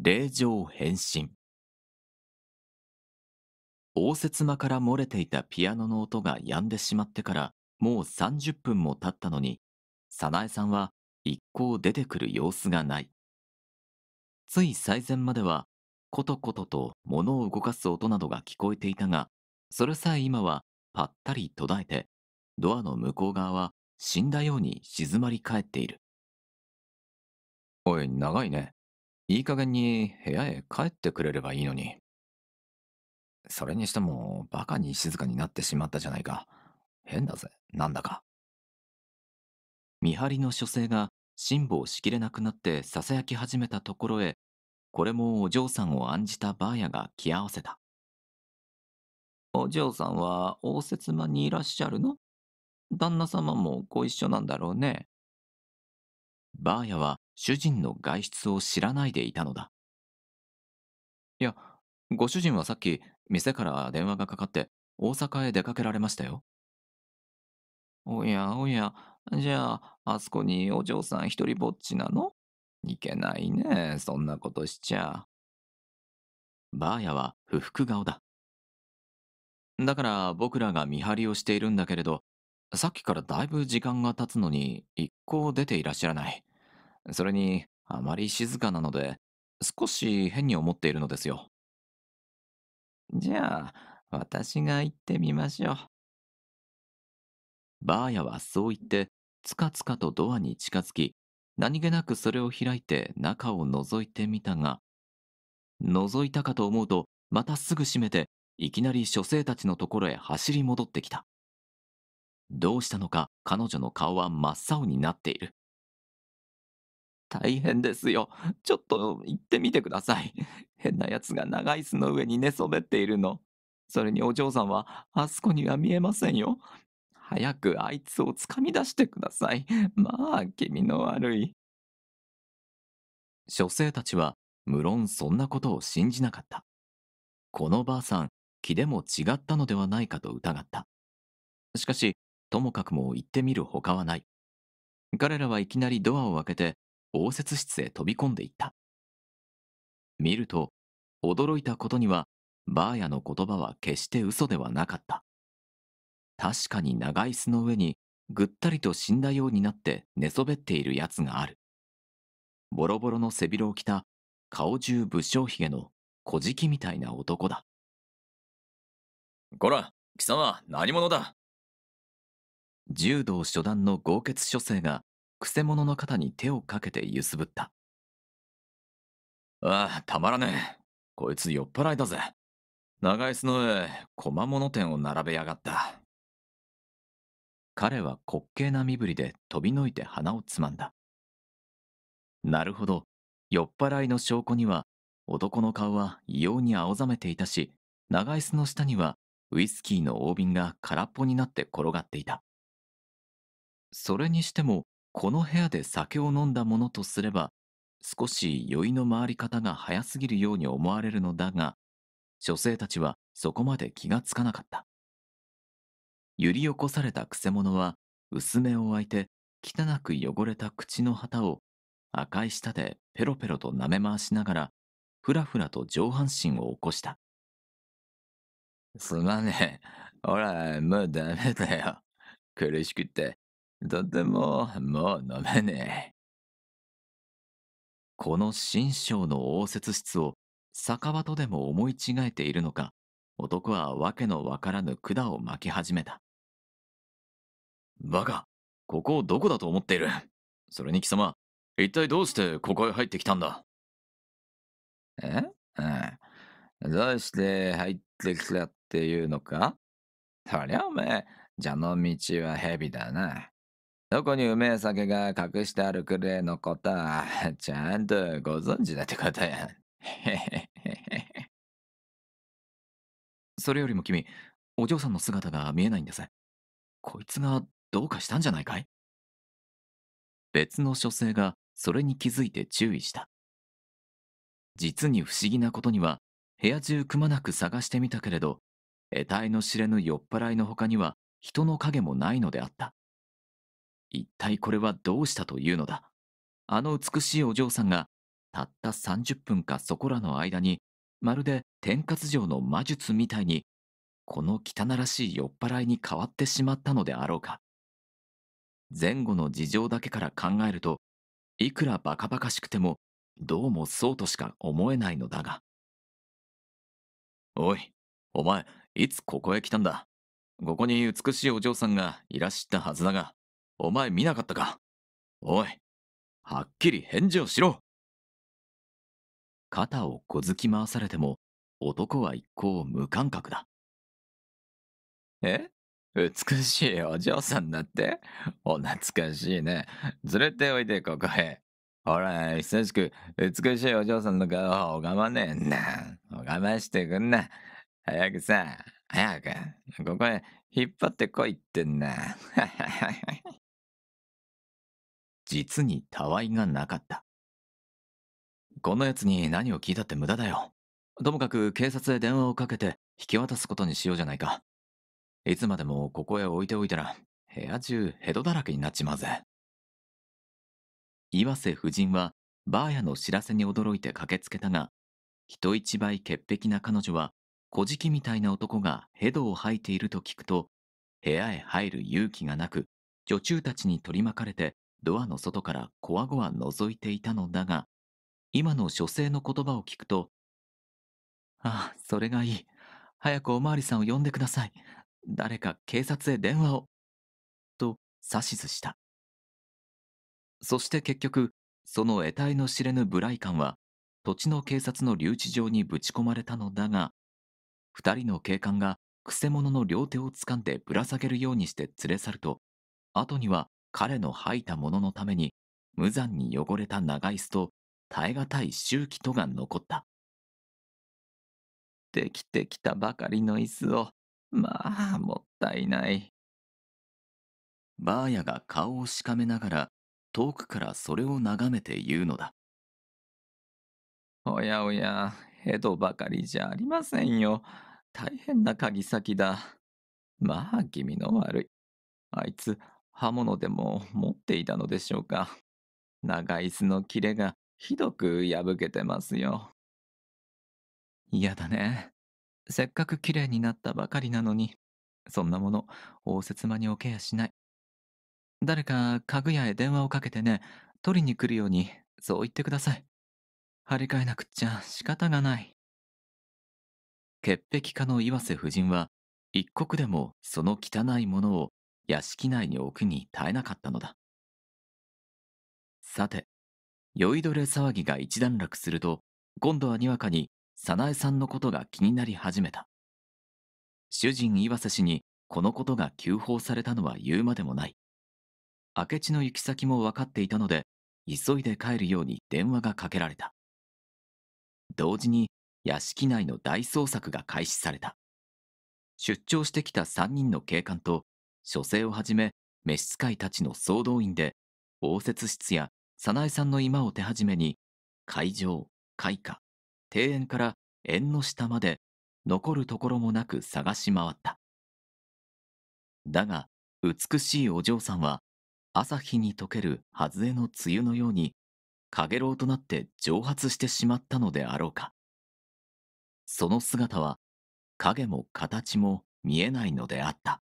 霊状変身応接間から漏れていたピアノの音が止んでしまってからもう30分も経ったのに早苗さんは一向出てくる様子がないつい最前まではコトコトと物を動かす音などが聞こえていたがそれさえ今はぱったり途絶えてドアの向こう側は死んだように静まり返っているおい長いねいい加減に部屋へ帰ってくれればいいのに。それにしても、バカに静かになってしまったじゃないか。変だぜ、なんだか。見張りの書生が辛抱しきれなくなって囁き始めたところへ、これもお嬢さんを案じたばあやが気合わせた。お嬢さんは応接間にいらっしゃるの旦那様もご一緒なんだろうね。バーヤは主人の外出を知らないでいたのだ。いや、ご主人はさっき店から電話がかかって大阪へ出かけられましたよ。おやおや、じゃあ、あそこにお嬢さん一人ぼっちなのいけないね、そんなことしちゃ。バーヤは不服顔だ。だから僕らが見張りをしているんだけれど、さっきからだいぶ時間が経つのに一向出ていらっしゃらない。それに、あまり静かなので、少し変に思っているのですよ。じゃあ、私が行ってみましょう。バーヤはそう言って、つかつかとドアに近づき、何気なくそれを開いて中を覗いてみたが、覗いたかと思うと、またすぐ閉めて、いきなり書生たちのところへ走り戻ってきた。どうしたのか彼女の顔は真っ青になっている。大変ですよ。ちょっと行ってみてください。変なやつが長い椅子の上に寝そべっているの。それにお嬢さんはあそこには見えませんよ。早くあいつをつかみ出してください。まあ、気味の悪い。女性たちは、無論そんなことを信じなかった。このばあさん、気でも違ったのではないかと疑った。しかし、ともかくも行ってみるほかはない。彼らはいきなりドアを開けて応接室へ飛び込んでいった。見ると、驚いたことには、ばあやの言葉は決して嘘ではなかった。確かに長椅子の上にぐったりと死んだようになって寝そべっているやつがある。ボロボロの背広を着た顔中武将髭の小じみたいな男だ。こら、貴様、何者だ柔道初段の豪傑書生がくせ者の肩に手をかけて揺すぶった。ああ、たまらねえ。こいつ酔っ払いだぜ。長椅子の上、小間物店を並べやがった。彼は滑稽な身振りで飛びのいて鼻をつまんだ。なるほど、酔っ払いの証拠には、男の顔は異様に青ざめていたし、長椅子の下にはウイスキーの大瓶が空っぽになって転がっていた。それにしても、この部屋で酒を飲んだものとすれば、少し酔いの回り方が早すぎるように思われるのだが、女性たちはそこまで気がつかなかった。揺り起こされたくせ者は、薄目を開いて、汚く汚れた口の旗を赤い舌でペロペロと舐め回しながら、ふらふらと上半身を起こした。すまねえ。俺、もうダメだよ。苦しくて、とても、もう飲めねえ。この新章の応接室を酒場とでも思い違えているのか、男は訳のわからぬ管を巻き始めた。バカ、ここをどこだと思っているそれに貴様、一体どうしてここへ入ってきたんだえうん。どうして入ってきたっていうのかそりゃおめえ、蛇の道は蛇だな。どこにうめえ酒が隠してあるくれのことは、ちゃんとご存知だってことや。それよりも君、お嬢さんの姿が見えないんです。こいつがどうかしたんじゃないかい別の書生がそれに気づいて注意した。実に不思議なことには、部屋中くまなく探してみたけれど、得体の知れぬ酔っ払いの他には人の影もないのであった。一体これはどうしたというのだあの美しいお嬢さんがたった30分かそこらの間にまるで天活城の魔術みたいにこの汚らしい酔っ払いに変わってしまったのであろうか前後の事情だけから考えるといくらバカバカしくてもどうもそうとしか思えないのだがおいお前いつここへ来たんだここに美しいお嬢さんがいらっしゃったはずだがお前見なかったかおい、はっきり返事をしろ肩を小突き回されても、男は一向無感覚だ。え美しいお嬢さんだってお懐かしいね。連れておいで、ここへ。ほら、久しく美しいお嬢さんの顔を拝まねえんだ。拝ましてくんな。早くさ、早く、ここへ引っ張ってこいってんな。実にたわいがなかった。こんな奴に何を聞いたって無駄だよ。ともかく警察へ電話をかけて引き渡すことにしようじゃないか。いつまでもここへ置いておいたら、部屋中ヘドだらけになっちまうぜ。岩瀬夫人は、ばあやの知らせに驚いて駆けつけたが、人一倍潔癖な彼女は、小じみたいな男がヘドを吐いていると聞くと、部屋へ入る勇気がなく、女中たちに取り巻かれてドアの外からこわごわ覗いていたのだが、今の女性の言葉を聞くと、ああ、それがいい。早くおまわりさんを呼んでください。誰か警察へ電話を。と指図した。そして結局、その得体の知れぬブライカンは、土地の警察の留置場にぶち込まれたのだが、二人の警官が、くせ者の両手を掴んでぶら下げるようにして連れ去ると、後には彼の吐いたもののために、無残に汚れた長椅子と耐え難い周期とが残った。できてきたばかりの椅子を、まあ、もったいない。ばあやが顔をしかめながら、遠くからそれを眺めて言うのだ。おやおや、ヘドばかりじゃありませんよ。大変な鍵先だ。まあ、気味の悪い。あいつ、刃物でも持っていたのでしょうか。長椅子の切れがひどく破けてますよ。嫌だね。せっかく綺麗になったばかりなのに、そんなもの、応接間に置けやしない。誰か家具屋へ電話をかけてね、取りに来るように、そう言ってください。張り替えなくっちゃ仕方がない。潔癖家の岩瀬夫人は、一刻でもその汚いものを屋敷内に置くに耐えなかったのだ。さて、酔いどれ騒ぎが一段落すると、今度はにわかに早苗さんのことが気になり始めた。主人岩瀬氏にこのことが急報されたのは言うまでもない。明智の行き先も分かっていたので、急いで帰るように電話がかけられた。同時に屋敷内の大捜索が開始された。出張してきた3人の警官と書生をはじめ召使いたちの総動員で応接室や早苗さんの居間を手始めに会場開花庭園から縁の下まで残るところもなく探し回っただが美しいお嬢さんは朝日に溶けるはずえの梅雨のようにかげろうとなって蒸発してしまったのであろうかその姿は影も形も見えないのであった